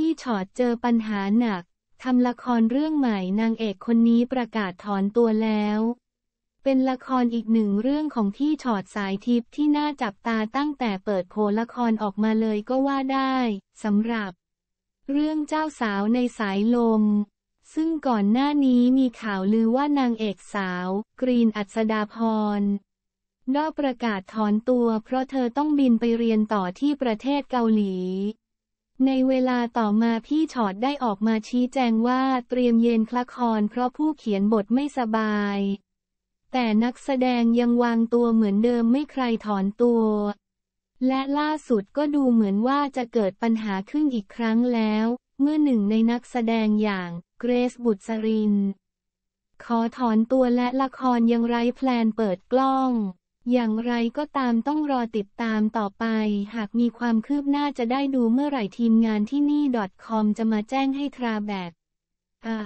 ที่ชอดเจอปัญหาหนักทำละครเรื่องใหม่นางเอกคนนี้ประกาศถอนตัวแล้ว เป็นละครอีกหนึ่งเรื่องของที่ชอดสายทิพย์ที่น่าจับตาตั้งแต่เปิดโผละครออกมาเลยก็ว่าได้สำหรับ เรื่องเจ้าสาวในสายลม ซึ่งก่อนหน้านี้มีข่าวลือว่านางเอกสาว กรีนอัศดาพรดอประกาศถอนตัว เพราะเธอต้องบินไปเรียนต่อที่ประเทศเกาหลีในเวลาต่อมาพี่ชอดได้ออกมาชี้แจงว่าเตรียมเย็นคละครเพราะผู้เขียนบทไม่สบาย แต่นักแสดงยังวางตัวเหมือนเดิมไม่ใครถอนตัว และล่าสุดก็ดูเหมือนว่าจะเกิดปัญหาขึ้นอีกครั้งแล้ว เมื่อหนึ่งในนักแสดงอย่าง เกรซบุตรรินขอถอนตัวและละครยังไร้แพลนเปิดกล้องอย่างไรก็ตามต้องรอติดตามต่อไป หากมีความคืบหน้าจะได้ดูเมื่อไหร่ทีมงานที่นี่ .com จะมาแจ้งให้ทราแบบ อ่า